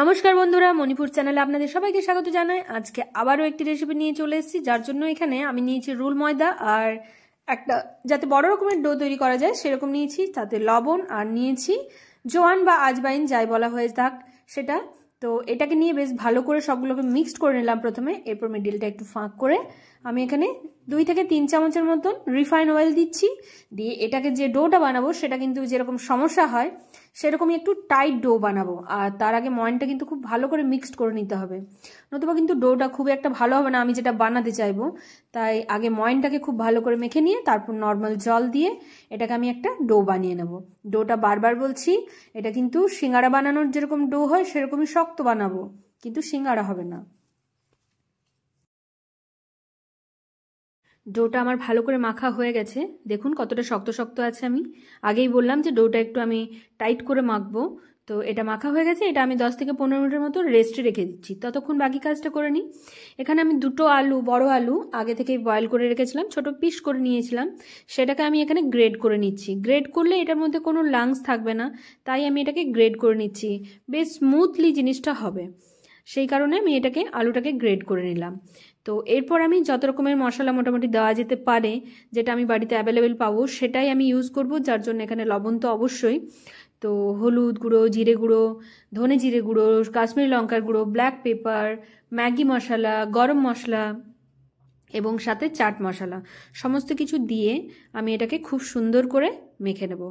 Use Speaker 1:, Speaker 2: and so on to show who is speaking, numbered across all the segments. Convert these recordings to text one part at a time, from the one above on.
Speaker 1: নমস্কার বন্ধুরা মণিপুর চ্যানেলে আপনাদের সবাইকে স্বাগত জানাই আজকে আবারও একটি রেসিপি নিয়ে চলে এসেছি যার জন্য এখানে আমি নিয়েছি রুল ময়দা আর একটা যাতে বড় রকমের ডো তৈরি করা যায় সেরকম নিয়েছি তাতে লবণ আর নিয়েছি জোয়ান বা আজবাইন যাই বলা হয়ে থাক সেটা তো এটাকে নিয়ে বেশ ভালো করে সবগুলোকে মিক্সড করে নিলাম প্রথমে এরপর মিডিলটা একটু ফাঁক করে আমি এখানে দুই থেকে তিন চামচের মতন রিফাইন অয়েল দিচ্ছি দিয়ে এটাকে যে ডোটা বানাবো সেটা কিন্তু যেরকম সমস্যা হয় সেরকমই একটু টাইট ডো বানাবো আর তার আগে ময়নটা কিন্তু খুব ভালো করে মিক্সড করে নিতে হবে নতুবা কিন্তু ডোটা খুব একটা ভালো হবে না আমি যেটা বানাতে চাইবো তাই আগে ময়নটাকে খুব ভালো করে মেখে নিয়ে তারপর নর্মাল জল দিয়ে এটাকে আমি একটা ডো বানিয়ে নেব ডোটা বারবার বলছি এটা কিন্তু সিঙ্গারা বানানোর যেরকম ডো হয় সেরকমই শক্ত বানাবো কিন্তু সিঙ্গারা হবে না ডোটা আমার ভালো করে মাখা হয়ে গেছে দেখুন কতটা শক্ত শক্ত আছে আমি আগেই বললাম যে ডোটা একটু আমি টাইট করে মাখবো তো এটা মাখা হয়ে গেছে এটা আমি 10 থেকে পনেরো মিনিটের মতো রেস্টে রেখে দিচ্ছি ততক্ষণ বাকি কাজটা করে নিই এখানে আমি দুটো আলু বড় আলু আগে থেকে বয়েল করে রেখেছিলাম ছোট পিস করে নিয়েছিলাম সেটাকে আমি এখানে গ্রেড করে নিচ্ছি গ্রেড করলে এটার মধ্যে কোনো লাংস থাকবে না তাই আমি এটাকে গ্রেড করে নিচ্ছি বেশ স্মুথলি জিনিসটা হবে সেই কারণে আমি এটাকে আলুটাকে গ্রেড করে নিলাম তো এরপর আমি যত রকমের মশলা মোটামুটি দেওয়া যেতে পারে যেটা আমি বাড়িতে অ্যাভেলেবেল পাবো সেটাই আমি ইউজ করব যার জন্য এখানে লবণ তো অবশ্যই তো হলুদ গুঁড়ো জিরে গুঁড়ো ধনে জিরে গুঁড়ো কাশ্মীরি লঙ্কার গুঁড়ো ব্ল্যাক পেপার ম্যাগি মশলা গরম মশলা এবং সাথে চাট মশলা সমস্ত কিছু দিয়ে আমি এটাকে খুব সুন্দর করে মেখে নেব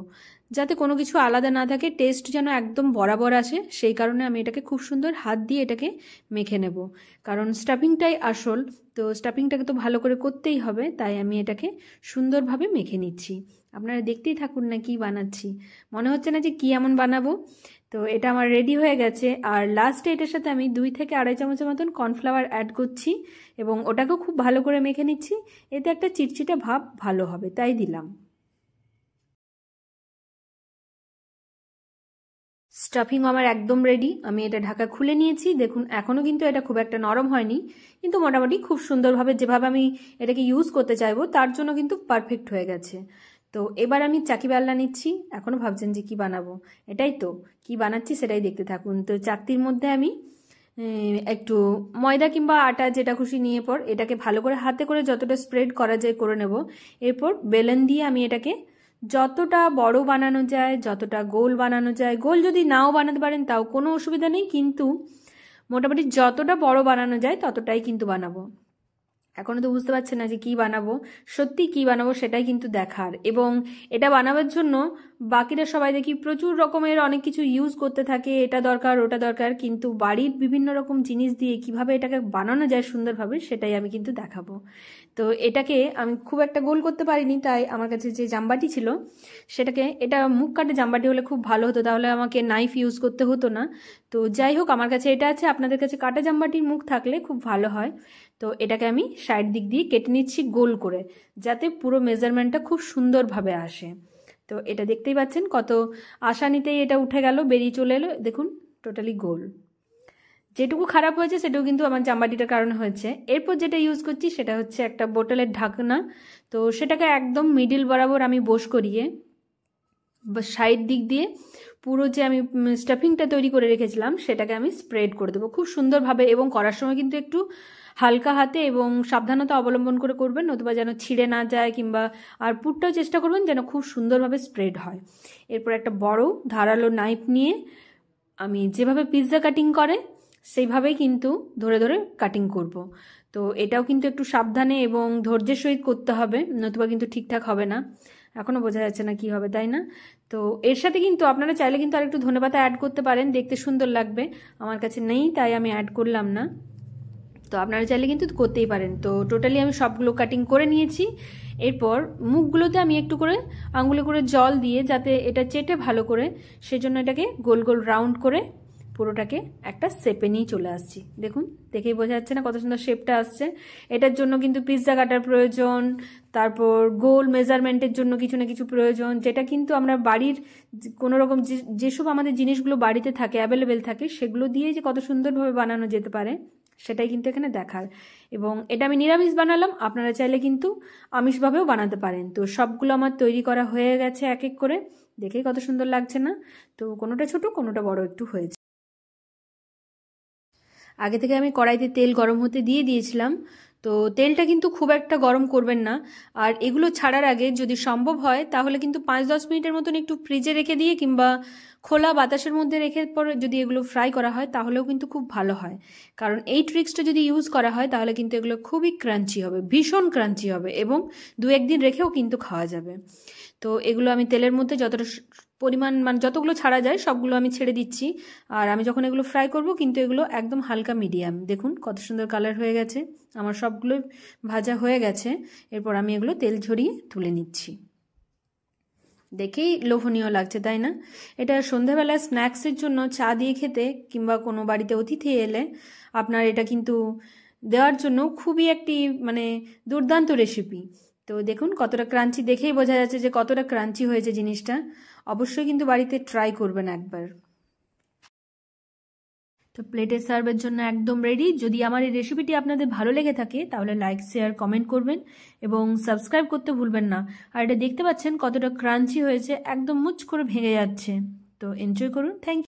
Speaker 1: যাতে কোনো কিছু আলাদা না থাকে টেস্ট যেন একদম বরাবর আসে সেই কারণে আমি এটাকে খুব সুন্দর হাত দিয়ে এটাকে মেখে নেব কারণ স্টাফিংটাই আসল তো স্টাফিংটাকে তো ভালো করে করতেই হবে তাই আমি এটাকে সুন্দরভাবে মেখে নিচ্ছি আপনারা দেখতেই থাকুন না কি বানাচ্ছি মনে হচ্ছে না যে কি এমন বানাবো তো এটা আমার রেডি হয়ে গেছে আর লাস্টে এটার সাথে আমি দুই থেকে আড়াই চামচের মতন কর্নফ্লাওয়ার অ্যাড করছি এবং ওটাকেও খুব ভালো করে মেখে নিচ্ছি এতে একটা চিটচিটে ভাব ভালো হবে তাই দিলাম স্টাফিং আমার একদম রেডি আমি এটা ঢাকা খুলে নিয়েছি দেখুন এখনও কিন্তু এটা খুব একটা নরম হয়নি কিন্তু মোটামুটি খুব সুন্দরভাবে যেভাবে আমি এটাকে ইউজ করতে চাইবো তার জন্য কিন্তু পারফেক্ট হয়ে গেছে তো এবার আমি চাকি বেল্লা নিচ্ছি এখনও ভাবছেন যে কি বানাবো এটাই তো কি বানাচ্ছি সেটাই দেখতে থাকুন তো চাকতির মধ্যে আমি একটু ময়দা কিংবা আটা যেটা খুশি নিয়ে পর এটাকে ভালো করে হাতে করে যতটা স্প্রেড করা যায় করে নেব এরপর বেলন দিয়ে আমি এটাকে যতটা বড় বানানো যায় যতটা গোল বানানো যায় গোল যদি নাও বানাতে পারেন তাও কোনো অসুবিধা নেই কিন্তু মোটামুটি যতটা বড় বানানো যায় ততটাই কিন্তু বানাবো এখনও তো বুঝতে পারছেন না যে কী বানাবো সত্যি কী বানাবো সেটাই কিন্তু দেখার এবং এটা বানাবার জন্য বাকিরা সবাই দেখি প্রচুর রকমের অনেক কিছু ইউজ করতে থাকে এটা দরকার ওটা দরকার কিন্তু বাড়ির বিভিন্ন রকম জিনিস দিয়ে কিভাবে এটাকে বানানো যায় সুন্দরভাবে সেটাই আমি কিন্তু দেখাবো তো এটাকে আমি খুব একটা গোল করতে পারিনি তাই আমার কাছে যে জাম্বাটি ছিল সেটাকে এটা মুখ কাটে জাম্বাটি হলে খুব ভালো হতো তাহলে আমাকে নাইফ ইউজ করতে হতো না তো যাই হোক আমার কাছে এটা আছে আপনাদের কাছে কাটা জাম্বাটির মুখ থাকলে খুব ভালো হয় তো এটাকে আমি সাইড দিক দিয়ে কেটে নিচ্ছি গোল করে যাতে পুরো মেজারমেন্টটা খুব সুন্দরভাবে আসে তো এটা দেখতেই পাচ্ছেন কত আশা নিতেই এটা উঠে গেল বেরিয়ে চলে এলো দেখুন টোটালি গোল যেটুকু খারাপ হয়েছে সেটাও কিন্তু আমার জামবাটিটার কারণে হয়েছে এরপর যেটা ইউজ করছি সেটা হচ্ছে একটা বোটলের ঢাকনা তো সেটাকে একদম মিডিল বরাবর আমি বোস করিয়ে সাইড দিক দিয়ে পুরো যে আমি স্টাফিংটা তৈরি করে রেখেছিলাম সেটাকে আমি স্প্রেড করে দেবো খুব সুন্দরভাবে এবং করার সময় কিন্তু একটু হালকা হাতে এবং সাবধানতা অবলম্বন করে করবেন নতুবা যেন ছিঁড়ে না যায় কিংবা আর পুটটাও চেষ্টা করবেন যেন খুব সুন্দরভাবে স্প্রেড হয় এরপর একটা বড় ধারালো নাইফ নিয়ে আমি যেভাবে পিৎজা কাটিং করে সেইভাবেই কিন্তু ধরে ধরে কাটিং করব। তো এটাও কিন্তু একটু সাবধানে এবং ধৈর্যের সহিত করতে হবে নতুবা কিন্তু ঠিকঠাক হবে না এখনও বোঝা যাচ্ছে না কি হবে তাই না তো এর সাথে কিন্তু আপনারা চাইলে কিন্তু আরেকটু ধনেপাতা অ্যাড করতে পারেন দেখতে সুন্দর লাগবে আমার কাছে নেই তাই আমি অ্যাড করলাম না তো আপনারা চাইলে কিন্তু করতেই পারেন তো টোটালি আমি সবগুলো কাটিং করে নিয়েছি এরপর মুখগুলোতে আমি একটু করে আঙুলে করে জল দিয়ে যাতে এটা চেটে ভালো করে সেজন্য এটাকে গোল গোল রাউন্ড করে পুরোটাকে একটা শেপে নিয়ে চলে আসছি দেখুন দেখেই বোঝা যাচ্ছে না কত সুন্দর শেপটা আসছে এটার জন্য কিন্তু পিৎজা কাটার প্রয়োজন তারপর গোল মেজারমেন্টের জন্য কিছু না কিছু প্রয়োজন যেটা কিন্তু আমরা বাড়ির কোনো রকম যেসব আমাদের জিনিসগুলো বাড়িতে থাকে অ্যাভেলেবেল থাকে সেগুলো দিয়ে যে কত সুন্দরভাবে বানানো যেতে পারে সেটাই কিন্তু এখানে দেখার এবং এটা আমি নিরামিষ বানালাম আপনারা চাইলে কিন্তু আমিষভাবেও বানাতে পারেন তো সবগুলো আমার তৈরি করা হয়ে গেছে এক এক করে দেখেই কত সুন্দর লাগছে না তো কোনোটা ছোট কোনোটা বড় একটু হয়েছে আগে থেকে আমি কড়াইতে তেল গরম হতে দিয়ে দিয়েছিলাম তো তেলটা কিন্তু খুব একটা গরম করবেন না আর এগুলো ছাড়ার আগে যদি সম্ভব হয় তাহলে কিন্তু পাঁচ দশ মিনিটের মতন একটু ফ্রিজে রেখে দিয়ে কিংবা খোলা বাতাসের মধ্যে রেখে পরে যদি এগুলো ফ্রাই করা হয় তাহলেও কিন্তু খুব ভালো হয় কারণ এই ট্রিক্সটা যদি ইউজ করা হয় তাহলে কিন্তু এগুলো খুবই ক্রাঞ্চি হবে ভীষণ ক্রাঞ্চি হবে এবং দু একদিন রেখেও কিন্তু খাওয়া যাবে তো এগুলো আমি তেলের মধ্যে যতটা পরিমাণ মানে যতগুলো ছাড়া যায় সবগুলো আমি ছেড়ে দিচ্ছি আর আমি যখন এগুলো ফ্রাই করব কিন্তু এগুলো একদম হালকা মিডিয়াম দেখুন কত সুন্দর কালার হয়ে গেছে আমার সবগুলো ভাজা হয়ে গেছে এরপর আমি এগুলো তেল ঝরিয়ে তুলে নিচ্ছি দেখেই লোভনীয় লাগছে তাই না এটা সন্ধ্যাবেলা স্ন্যাক্সের জন্য চা দিয়ে খেতে কিংবা কোনো বাড়িতে অতিথি এলে আপনার এটা কিন্তু দেওয়ার জন্য খুবই একটি মানে দুর্দান্ত রেসিপি তো দেখুন কতটা ক্রাঞ্চি দেখেই বোঝা যাচ্ছে যে কতটা ক্রাঞ্চি হয়েছে জিনিসটা অবশ্যই কিন্তু বাড়িতে ট্রাই করবেন একবার তো প্লেটে সার্ভের জন্য একদম রেডি যদি আমার এই রেসিপিটি আপনাদের ভালো লেগে থাকে তাহলে লাইক শেয়ার কমেন্ট করবেন এবং সাবস্ক্রাইব করতে ভুলবেন না আর এটা দেখতে পাচ্ছেন কতটা ক্রাঞ্চি হয়েছে একদম মুচ করে ভেঙে যাচ্ছে তো এনজয় করুন থ্যাংক